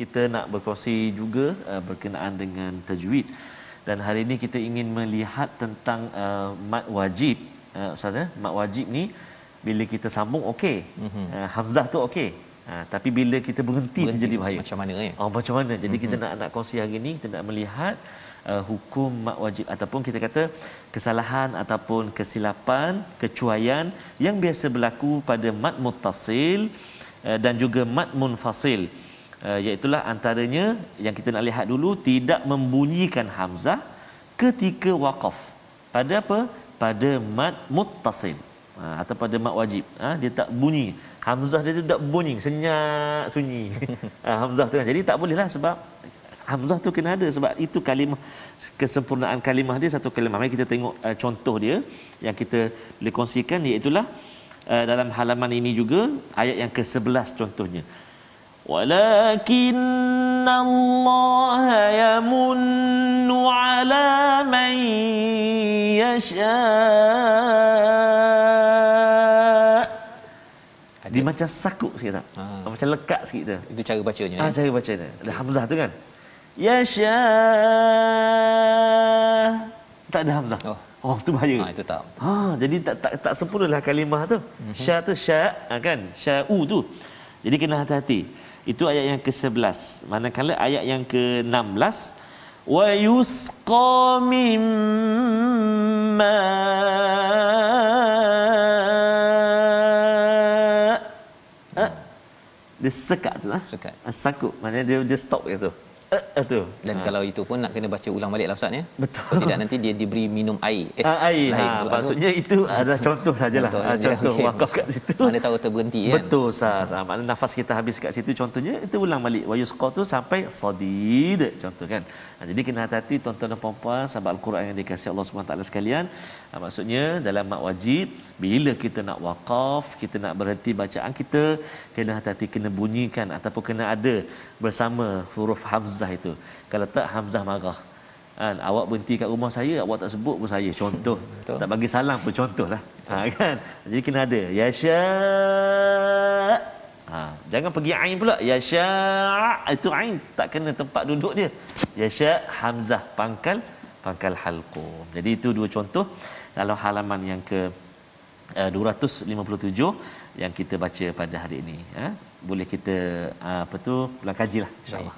kita nak berkongsi juga uh, berkenaan dengan tajwid dan hari ini kita ingin melihat tentang uh, mat wajib uh, ustaz ya mat wajib ni bila kita sambung okey mm-hmm. uh, hamzah tu okey uh, tapi bila kita berhenti, berhenti jadi bahaya macam mana ya oh macam mana jadi mm-hmm. kita mhm. nak nak kongsi hari ini kita nak melihat uh, hukum mat wajib ataupun kita kata kesalahan ataupun kesilapan kecuaian yang biasa berlaku pada mat muttasil uh, dan juga mat munfasil Eh, iaitulah antaranya yang kita nak lihat dulu tidak membunyikan hamzah ketika waqaf pada apa pada mad muttasil ha, atau pada mad wajib ha, dia tak bunyi hamzah dia tu tak bunyi senyap sunyi ha, hamzah tu jadi tak bolehlah sebab hamzah tu kena ada sebab itu kalimah kesempurnaan kalimah dia satu kalimah mari kita tengok eh, contoh dia yang kita boleh dikongsikan iaitulah eh, dalam halaman ini juga ayat yang ke-11 contohnya ولكن الله يمن على من يشاء Dia okay. macam sakuk sikit tak? Ha. Macam lekat sikit tu. Itu cara bacanya. Ah, ha, cara bacanya. Ada okay. hamzah tu kan? Ya sya. Tak ada hamzah. Oh. Oh, tu bahaya. Ah, ha, itu tak. Ha, jadi tak tak tak sempurnalah kalimah tu. Mm-hmm. Sya tu sya, ha, ah, kan? Sya u tu. Jadi kena hati-hati. Itu ayat yang ke-11. Manakala ayat yang ke-16 wa yusqa mimma ha? Dia sekat tu lah. Sekat. Ha, sakut. Maksudnya dia, dia stop ke tu. Betul. Eh, eh, uh, Dan ha. kalau itu pun nak kena baca ulang balik lah Ustaz ya. Betul. Kalau tidak nanti dia diberi minum air. Eh, uh, air. Ha, maksudnya itu adalah contoh sajalah. Contoh, ah, ya, contoh, contoh okay. wakaf kat situ. Mana tahu terberhenti kan. Betul Ustaz. Ha. Maknanya nafas kita habis kat situ contohnya itu ulang balik. Wayusqa tu sampai sadid. Contoh kan. Ha, jadi kena hati-hati tuan-tuan dan puan-puan sahabat Al-Quran yang dikasih Allah SWT sekalian. Ha, maksudnya dalam mak wajib bila kita nak wakaf kita nak berhenti bacaan kita kena hati-hati kena bunyikan ataupun kena ada bersama huruf hamzah itu kalau tak hamzah marah kan awak berhenti kat rumah saya awak tak sebut pun saya contoh Betul. tak bagi salam pun contohlah ha ah, kan jadi kena ada ya sya ha jangan pergi ain pula ya sya itu ain tak kena tempat duduk dia ya sya hamzah pangkal pangkal halqum jadi itu dua contoh dalam halaman yang ke 257 eh, yang kita baca pada hari ini eh. boleh kita ah, apa tu kajilah insyaallah